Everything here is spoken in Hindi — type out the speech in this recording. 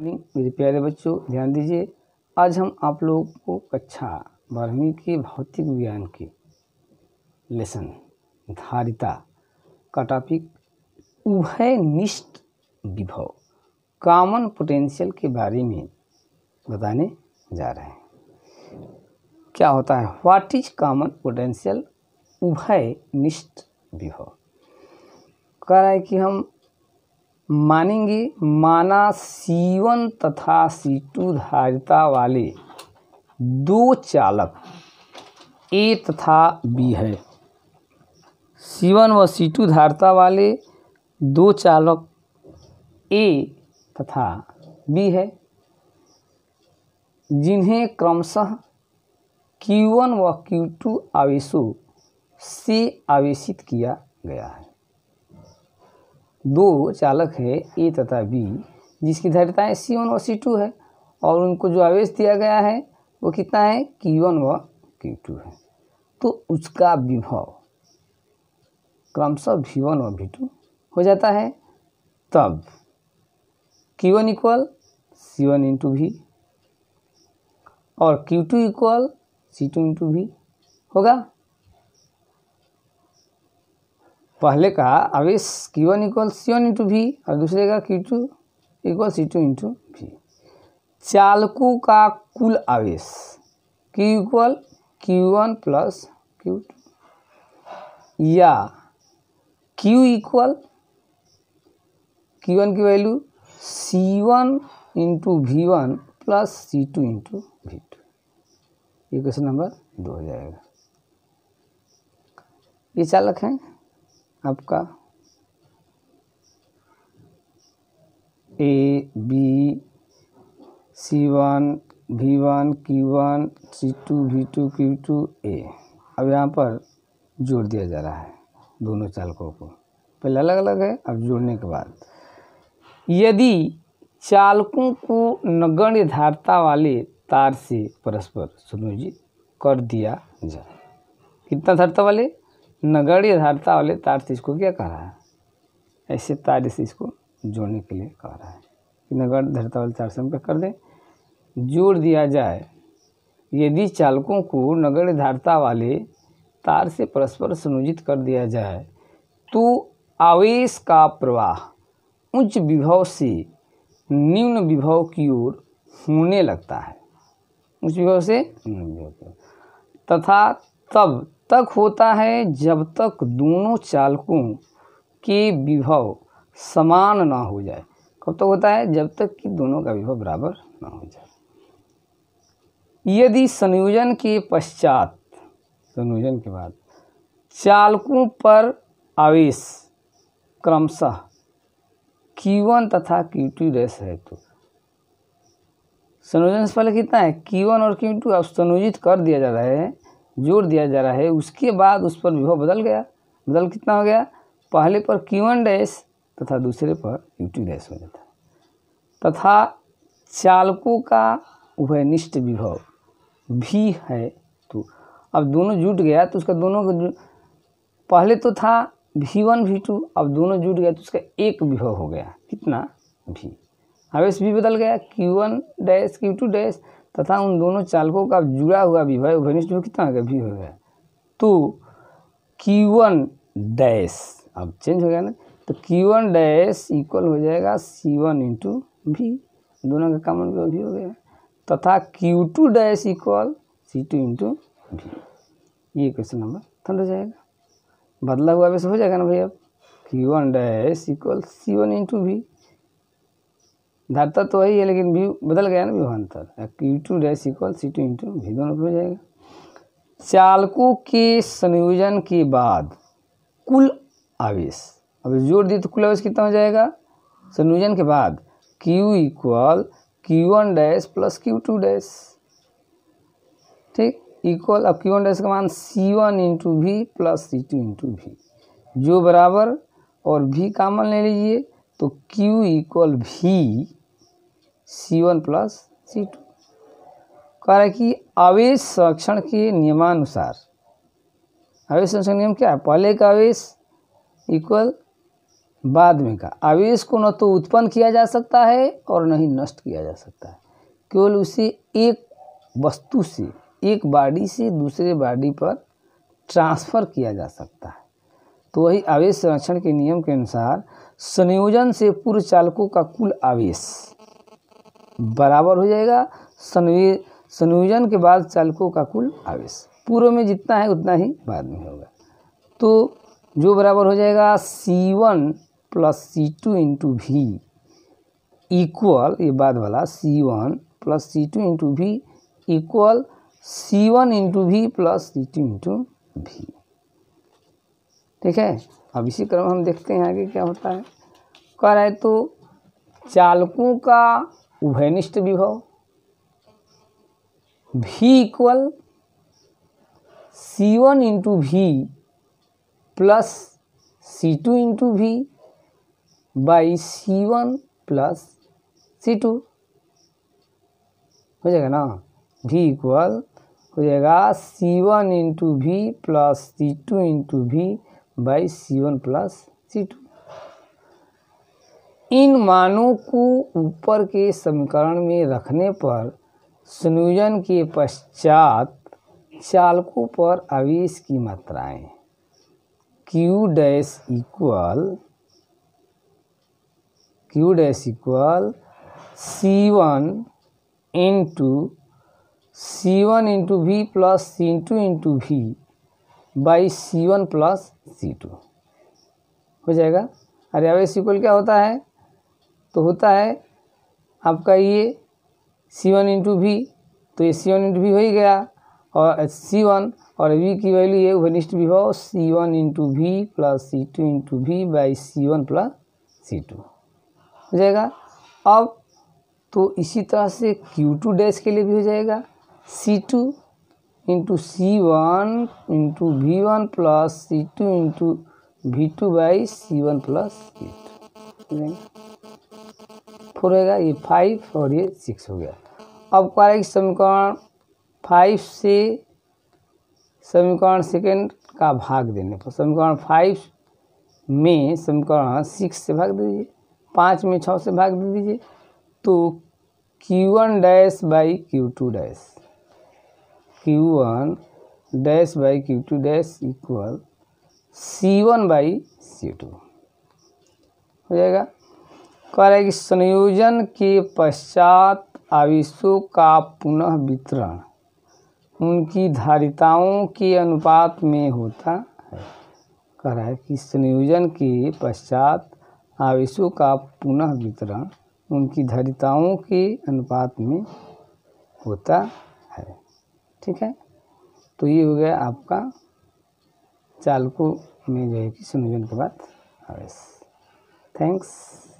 मेरे प्यारे बच्चों ध्यान दीजिए आज हम आप लोगों को कक्षा बारहवीं के भौतिक विज्ञान के लेसन धारिता का टॉपिक उभयनिष्ठ विभव कॉमन पोटेंशियल के बारे में बताने जा रहे हैं क्या होता है व्हाट इज कॉमन पोटेंशियल उभयनिष्ठ विभव कह रहा है कि हम मानेंगे माना सीवन तथा सीटू धारिता वाले दो चालक ए तथा बी है सीवन व सीटू धारिता वाले दो चालक ए तथा बी है जिन्हें क्रमशः Q1 व Q2 आवेशों से आवेशित किया गया है दो चालक है ए तथा बी जिसकी धारिताएँ सी वन और सी टू है और उनको जो आवेश दिया गया है वो कितना है की वन व की टू है तो उसका विभव क्रमशः भी वन और भी टू हो जाता है तब Q one equal C one into V और Q two equal C two into V होगा पहले का आवेश Q one equal C one into V और दूसरे का Q two equal C two into V चालकों का कुल आवेश Q equal Q one plus Q two या क्यू इक्वल क्यू वन की value C one into V one plus C two into V two ये क्वेश्चन नंबर दो हो जाएगा ये चालक हैं आपका A B C one V one Q one C two V two Q two ए अब यहाँ पर जोड़ दिया जा रहा है दोनों चालकों को पहले अलग अलग है अब जोड़ने के बाद यदि चालकों को नगण्य धारता वाले तार से परस्पर संयोजित कर दिया जाए कितना धारता वाले नगड़ी धारता वाले तार से इसको क्या कह रहा है ऐसे तार से इसको जोड़ने के लिए कह रहा है कि नगर धारता वाले तार से हम क्या कर दें जोड़ दिया जाए यदि चालकों को नगर धारता वाले तार से परस्पर संयोजित कर दिया जाए तो आवेश का प्रवाह उच्च विभव से निम्न विभव की ओर होने लगता है उच्च विभव से निम्न विभव की ओर तथा तब तक होता है जब तक दोनों चालकों के विभव समान ना हो जाए कब तक तो होता है जब तक कि दोनों का विभव बराबर ना हो जाए यदि संयोजन के पश्चात संयोजन के बाद चालकों पर आवेश क्रमशः Q1 तथा Q2 डैश है तो संयोजन से पहले कितना है Q1 और Q2 अब संयोजित कर दिया जा रहा है जोर दिया जा रहा है उसके बाद उस पर विभव बदल गया बदल कितना हो गया पहले पर क्यू वन डैश तथा दूसरे पर यू टू डैश हो जाता था तथा चालकों का उभयनिष्ठ विभव भी है तो अब दोनों जुट गया तो उसका दोनों का पहले तो था भी वन भी टू अब दोनों जुट गया तो उसका एक विभव हो गया कितना भी आवेश भी बदल गया Q one dash Q two dash तथा उन दोनों चालकों का जुड़ा हुआ विभव घनिष्ठ विभव कितना हो गया विभव है तो Q1 डैश अब चेंज हो गया ना तो Q1 डैश इक्वल हो जाएगा C1 वन इंटू भी दोनों का कॉमन विभव भी हो गया तथा Q2 dash equal C two into V ये क्वेश्चन नंबर थंड हो जाएगा बदला हुआ वैसे हो जाएगा ना भाई अब Q1 one dash equal C one into V धारता तो, तो वही है लेकिन व्यू बदल गया ना विभांतर Q two dash equal C two into V दोनों पे हो जाएगा चालकों के संयोजन के बाद कुल आवेश अब जोड़ दिए तो कुल आवेश कितना हो जाएगा संयोजन के बाद Q equal Q one dash plus Q two dash ठीक इक्वल अब क्यू वन डैश का मान C one into V plus C two into V जो बराबर और भी कामन ले लीजिए तो Q equal V C one plus C two कह रहा है कि आवेश संरक्षण के नियमानुसार आवेश संरक्षण नियम क्या है पहले का आवेश इक्वल बाद में का आवेश को न तो उत्पन्न किया जा सकता है और न ही नष्ट किया जा सकता है केवल उसे एक वस्तु से एक बाडी से दूसरे बाडी पर ट्रांसफ़र किया जा सकता है तो वही आवेश संरक्षण के नियम के अनुसार संयोजन से पूर्व चालकों का कुल आवेश बराबर हो जाएगा संयोजन के बाद चालकों का कुल आवेश पूर्व में जितना है उतना ही बाद में होगा तो जो बराबर हो जाएगा C one plus C two into V equal ये बाद वाला C one plus C two into V equal C one into V plus C two into V ठीक है अब इसी क्रम हम देखते हैं आगे क्या होता है कह रहे तो चालकों का उभयनिष्ठ विभव V equal C one into V plus C two into V by C one plus C two हो जाएगा ना भी इक्वल हो जाएगा C one into V plus C two into V by C one plus C two इन मानों को ऊपर के समीकरण में रखने पर संयोजन के पश्चात चालकों पर आवेश की मात्राएं Q dash equal Q dash equal C one into C one into V plus C two into V by C one plus C two हो जाएगा अरे आवेश इक्वल क्या होता है तो होता है आपका ये सी वन इंटू वी तो ये सी वन इंटू भी हो ही गया और सी वन और वी की वैल्यू ये घनिष्ठ विभव C one into V plus C two into V by C one plus C two हो जाएगा अब तो इसी तरह से क्यू टू डैश के लिए भी हो जाएगा C two into C one into V one plus C two into V two by C one plus C two four रहेगा ये फाइव और ये सिक्स हो गया अब कहा कि समीकरण फाइव से समीकरण सेकेंड का भाग देने पर समीकरण फाइव में समीकरण सिक्स से भाग दे दीजिए पाँच में छः से भाग दे दीजिए तो Q one dash by Q two dash Q one dash by Q two dash equal C one by C two हो जाएगा करेगी संयोजन के पश्चात आवेशों का पुनः वितरण उनकी धारिताओं के अनुपात में होता है कह रहा है कि संयोजन के पश्चात आवेशों का पुनः वितरण उनकी धारिताओं के अनुपात में होता है ठीक है तो ये हो गया आपका चालकों में जो है कि संयोजन के बाद आवेश थैंक्स